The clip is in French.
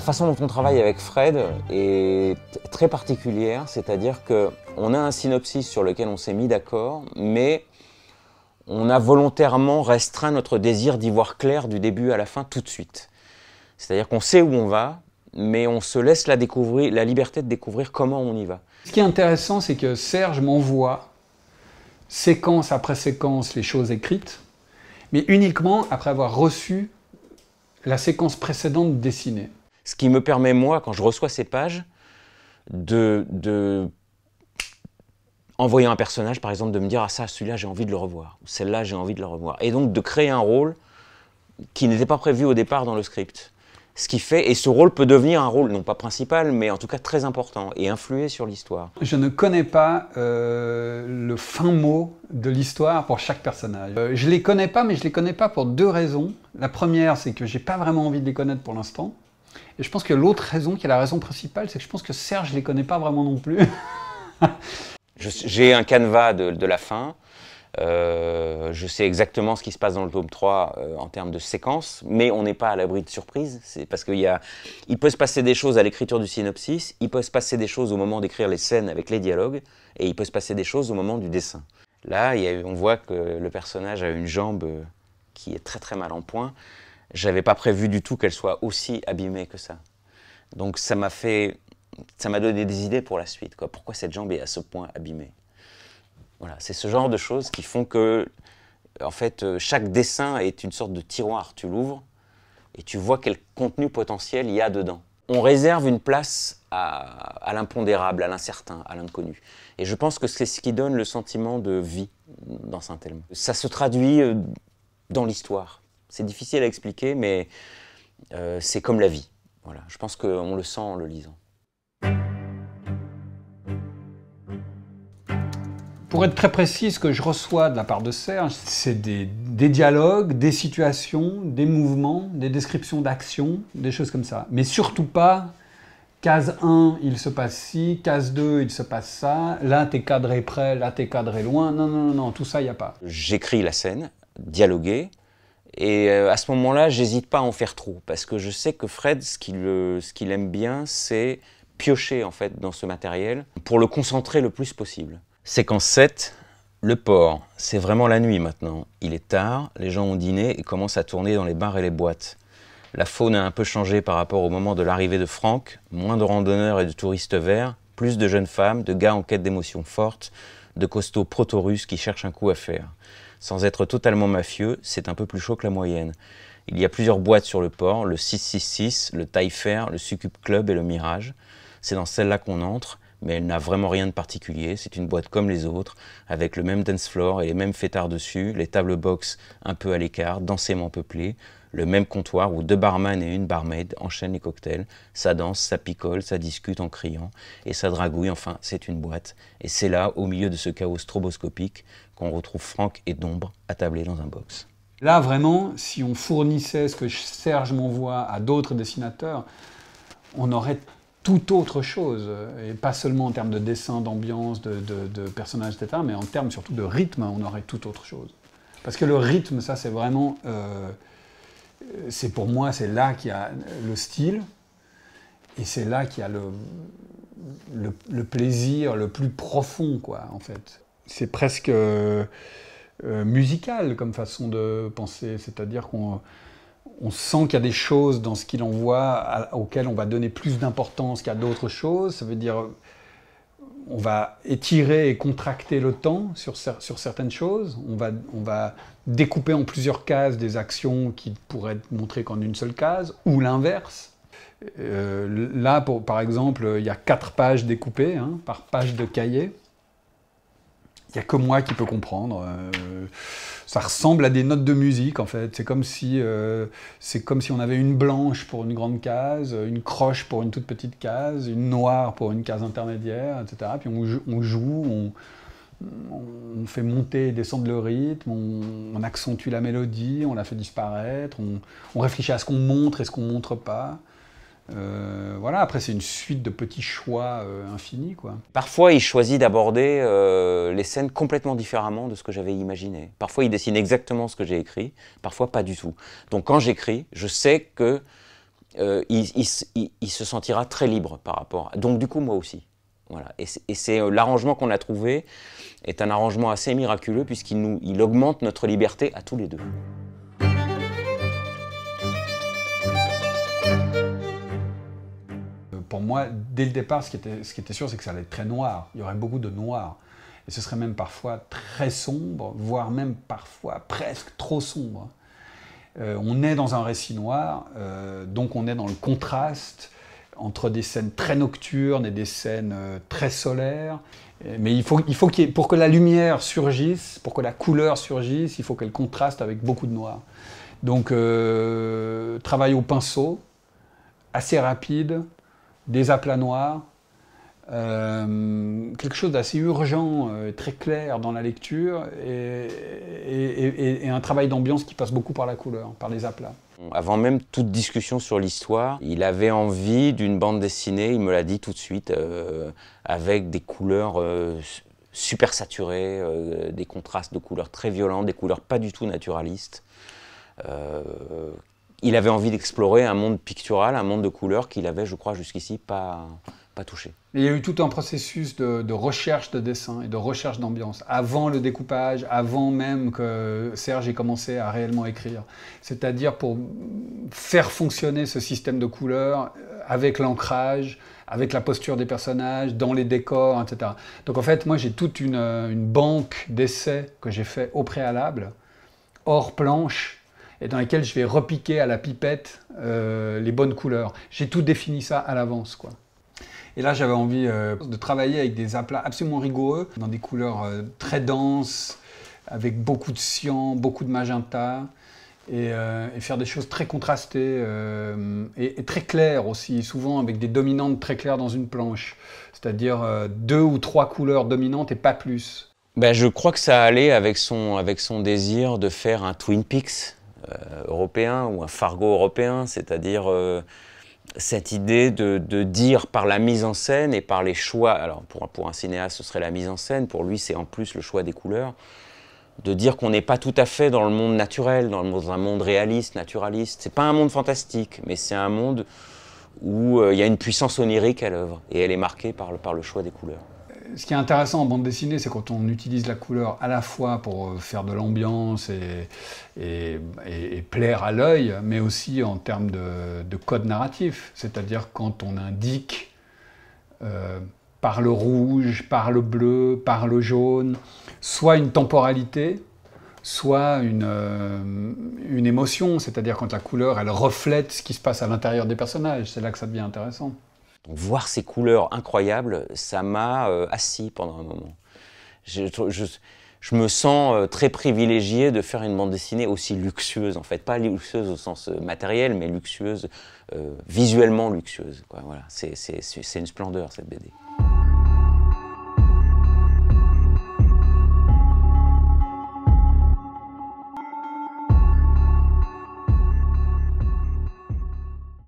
La façon dont on travaille avec Fred est très particulière, c'est-à-dire qu'on a un synopsis sur lequel on s'est mis d'accord, mais on a volontairement restreint notre désir d'y voir clair du début à la fin tout de suite. C'est-à-dire qu'on sait où on va, mais on se laisse la, la liberté de découvrir comment on y va. Ce qui est intéressant, c'est que Serge m'envoie séquence après séquence les choses écrites, mais uniquement après avoir reçu la séquence précédente dessinée. Ce qui me permet, moi, quand je reçois ces pages, de, de un personnage, par exemple, de me dire Ah, ça, celui-là, j'ai envie de le revoir. ou Celle-là, j'ai envie de le revoir. Et donc, de créer un rôle qui n'était pas prévu au départ dans le script. Ce qui fait, et ce rôle peut devenir un rôle, non pas principal, mais en tout cas très important et influer sur l'histoire. Je ne connais pas euh, le fin mot de l'histoire pour chaque personnage. Je euh, je les connais pas, mais je les connais pas pour deux raisons. La première, c'est que j'ai pas vraiment envie de les connaître pour l'instant. Et je pense que l'autre raison, qui est la raison principale, c'est que je pense que Serge, ne les connaît pas vraiment non plus. J'ai un canevas de, la fin. Euh, je sais exactement ce qui se passe dans le tome 3 euh, en termes de séquence, mais on n'est pas à l'abri de surprises. C'est parce qu'il il peut se passer des choses à l'écriture du synopsis, il peut se passer des choses au moment d'écrire les scènes avec les dialogues, et il peut se passer des choses au moment du dessin. Là, on voit que le personnage a une jambe euh, qui est très très mal en point j'avais pas prévu du tout qu'elle soit aussi abîmée que ça. Donc ça m'a fait, ça m'a donné des idées pour la suite. Quoi. Pourquoi cette jambe est à ce point abîmée Voilà, c'est ce genre de choses qui font que, en fait, euh, chaque dessin est une sorte de tiroir. Tu l'ouvres et tu vois quel contenu potentiel il y a dedans. On réserve une place à, l'impondérable, à l'incertain, à l'inconnu. Et je pense que c'est ce qui donne le sentiment de vie dans Saint-Elme. Ça se traduit euh, dans l'histoire. C'est difficile à expliquer, mais euh, c'est comme la vie. Voilà, je pense qu'on le sent en le lisant. Pour être très précis, ce que je reçois de la part de Serge, c'est des, dialogues, des situations, des mouvements, des descriptions d'actions, des choses comme ça. Mais surtout pas case 1, il se passe ci, case 2, il se passe ça, là t'es cadré près, là t'es cadré loin. Non, non, non, tout ça, il n'y a pas. J'écris la scène, dialoguer. Et euh, à ce moment-là, j'hésite pas à en faire trop, parce que je sais que Fred, euh, ce qu'il aime bien, c'est piocher en fait dans ce matériel pour le concentrer le plus possible. Séquence 7, le port. C'est vraiment la nuit maintenant. Il est tard, les gens ont dîné et commencent à tourner dans les bars et les boîtes. La faune a un peu changé par rapport au moment de l'arrivée de Franck, moins de randonneurs et de touristes verts, plus de jeunes femmes, de gars en quête d'émotions fortes, de costauds proto-russes qui cherchent un coup à faire. Sans être totalement mafieux, c'est un peu plus chaud que la moyenne. Il y a plusieurs boîtes sur le port, le 666, le Taillefer, le Succube Club et le Mirage. C'est dans celle-là qu'on entre, mais elle n'a vraiment rien de particulier. C'est une boîte comme les autres, avec le même dance floor et les mêmes fêtards dessus, les tables box un peu à l'écart, densément peuplées, le même comptoir où deux barman et une barmaid enchaînent les cocktails. Ça danse, ça picole, ça discute en criant et ça dragouille. Enfin, c'est une boîte. Et c'est là, au milieu de ce chaos stroboscopique, qu'on retrouve Franck et Dombre attablés dans un box. Là, vraiment, si on fournissait ce que Serge m'envoie à d'autres dessinateurs, on aurait tout autre chose, et pas seulement en termes de dessin, d'ambiance, de, personnages, etc., mais en termes surtout de rythme, on aurait tout autre chose. Parce que le rythme, ça, c'est vraiment. Euh, c'est pour moi, c'est là qu'il y a le style, et c'est là qu'il y a le, plaisir le plus profond, quoi, en fait. C'est presque euh, musical comme façon de penser, c'est-à-dire qu'on on sent qu'il y a des choses dans ce qu'il envoie auxquelles on va donner plus d'importance qu'à d'autres choses. Ça veut dire euh, on va étirer et contracter le temps sur, sur certaines choses. On va, on va découper en plusieurs cases des actions qui pourraient être montrées qu'en une seule case, ou l'inverse. Euh, là, par exemple, il y a quatre pages découpées hein, par page de cahier il n'y a que moi qui peux comprendre. Euh, ça ressemble à des notes de musique, en fait. C'est comme, si, euh, c'est comme si on avait une blanche pour une grande case, une croche pour une toute petite case, une noire pour une case intermédiaire, etc. Puis on, joue, on, fait monter et descendre le rythme, on, accentue la mélodie, on la fait disparaître, on, on réfléchit à ce qu'on montre et ce qu'on montre pas. Euh, voilà, après c'est une suite de petits choix euh, infinis. Quoi. Parfois il choisit d'aborder euh, les scènes complètement différemment de ce que j'avais imaginé. Parfois il dessine exactement ce que j'ai écrit, parfois pas du tout. Donc quand j'écris, je sais que il, se sentira très libre par rapport. Donc du coup moi aussi. Voilà. Et c'est l'arrangement qu'on a trouvé est un arrangement assez miraculeux puisqu'il il augmente notre liberté à tous les deux. moi, dès le départ, ce qui était, sûr, c'est que ça allait être très noir. Il y aurait beaucoup de noir. Et ce serait même parfois très sombre, voire même parfois presque trop sombre. Euh, on est dans un récit noir, euh, donc on est dans le contraste entre des scènes très nocturnes et des scènes euh, très solaires. Mais il faut, il faut pour que la lumière surgisse, pour que la couleur surgisse, il faut qu'elle contraste avec beaucoup de noir. Donc, travail au pinceau, assez rapide, des aplats noirs, euh, quelque chose d'assez urgent, euh, très clair dans la lecture, et, un travail d'ambiance qui passe beaucoup par la couleur, par les aplats. Avant même toute discussion sur l'histoire, il avait envie d'une bande dessinée, il me l'a dit tout de suite, euh, avec des couleurs super des contrastes de couleurs très violents, des couleurs pas du tout naturalistes il avait envie d'explorer un monde pictural, un monde de couleurs qu'il avait, je crois, jusqu'ici pas, touché. il y a eu tout un processus de, recherche de dessin et de recherche d'ambiance, avant le découpage, avant même que Serge ait commencé à réellement écrire. C'est-à-dire pour faire fonctionner ce système de couleurs euh, avec l'ancrage, avec la posture des personnages, dans les décors, etc. Donc en fait, moi j'ai toute euh, une banque d'essais que j'ai fait au préalable, hors planche, et dans lesquels je vais repiquer à la pipette euh, les bonnes couleurs. J'ai tout défini ça à l'avance, quoi. Et là, j'avais envie euh, de travailler avec des aplats absolument rigoureux, dans des couleurs euh, très denses, avec beaucoup de cyan, beaucoup de magenta, et, faire des choses très contrastées et, très claires aussi, souvent avec des dominantes très claires dans une planche, c'est-à-dire deux ou trois couleurs dominantes et pas plus. Ben, je crois que ça allait avec son, avec son désir de faire un Twin Peaks euh, européen ou un Fargo européen, c'est-à-dire euh, cette idée de, dire par la mise en scène et par les choix, alors pour, pour un cinéaste ce serait la mise en scène, pour lui c'est en plus le choix des couleurs, de dire qu'on n'est pas tout à fait dans le monde naturel, dans, un monde réaliste, naturaliste. C'est pas un monde fantastique, mais c'est un monde où euh, il y a une puissance onirique à l'œuvre et elle est marquée par par le choix des couleurs ce qui est intéressant en bande dessinée, c'est quand on utilise la couleur à la fois pour euh, faire de l'ambiance et, et, plaire à l'œil, mais aussi en termes de, code narratif, c'est-à-dire quand on indique euh, par le rouge, par le bleu, par le jaune, soit une temporalité, soit une, euh, une émotion, c'est-à-dire quand la couleur, elle reflète ce qui se passe à l'intérieur des personnages, c'est là que ça devient intéressant voir ces couleurs incroyables, ça m'a euh, assis pendant un moment. Je, me sens euh, très privilégié de faire une bande dessinée aussi luxueuse, en fait. Pas luxueuse au sens euh, matériel, mais luxueuse, visuellement luxueuse. c'est une splendeur cette BD.